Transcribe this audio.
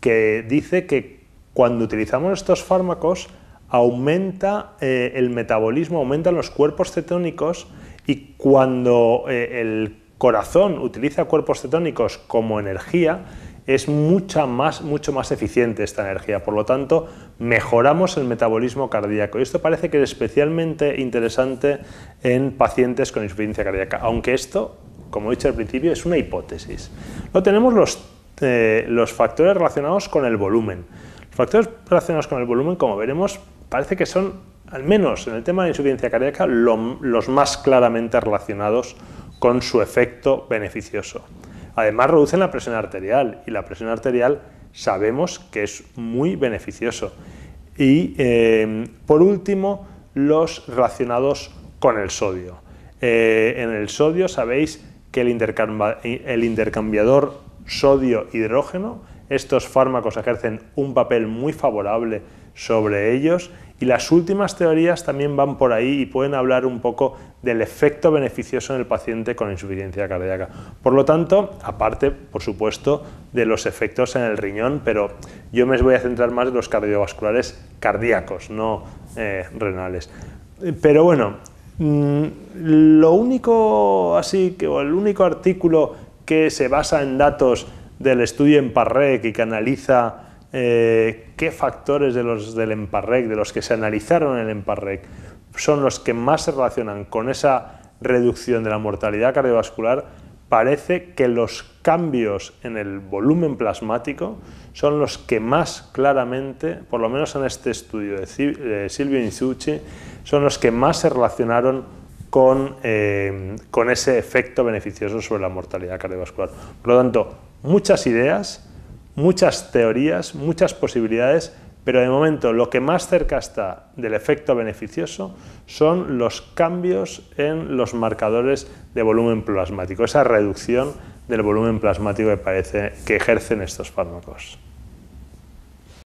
que dice que cuando utilizamos estos fármacos aumenta eh, el metabolismo, aumentan los cuerpos cetónicos y cuando eh, el corazón utiliza cuerpos cetónicos como energía, es mucha más, mucho más eficiente esta energía. Por lo tanto, mejoramos el metabolismo cardíaco. Y esto parece que es especialmente interesante en pacientes con insuficiencia cardíaca, aunque esto, como he dicho al principio, es una hipótesis. no tenemos los eh, los factores relacionados con el volumen. Los factores relacionados con el volumen, como veremos, parece que son, al menos en el tema de la insuficiencia cardíaca, los más claramente relacionados con su efecto beneficioso. Además, reducen la presión arterial y la presión arterial sabemos que es muy beneficioso. Y em, por último, los relacionados con el sodio. Eh, en el sodio sabéis que el intercambiador sodio, hidrógeno. Estos fármacos ejercen un papel muy favorable sobre ellos y las últimas teorías también van por ahí y pueden hablar un poco del efecto beneficioso en el paciente con insuficiencia cardíaca. Por lo tanto, aparte, por supuesto, de los efectos en el riñón, pero yo me voy a centrar más en los cardiovasculares cardíacos, no eh, renales. Pero bueno, mm, lo único así que o el único artículo que se basa en datos del estudio Emparrec y que analiza eh, qué factores de los del Emparrec, de los que se analizaron en el Emparrec, son los que más se relacionan con esa reducción de la mortalidad cardiovascular, parece que los cambios en el volumen plasmático son los que más claramente, por lo menos en este estudio de Silvio Insucci, son los que más se relacionaron eh, con, ese efecto beneficioso sobre la mortalidad cardiovascular. Por lo tanto, muchas ideas, muchas teorías, muchas posibilidades, pero de momento lo que más cerca está del efecto beneficioso son los cambios en los marcadores de volumen plasmático, esa reducción del volumen plasmático que, parece, que ejercen estos fármacos.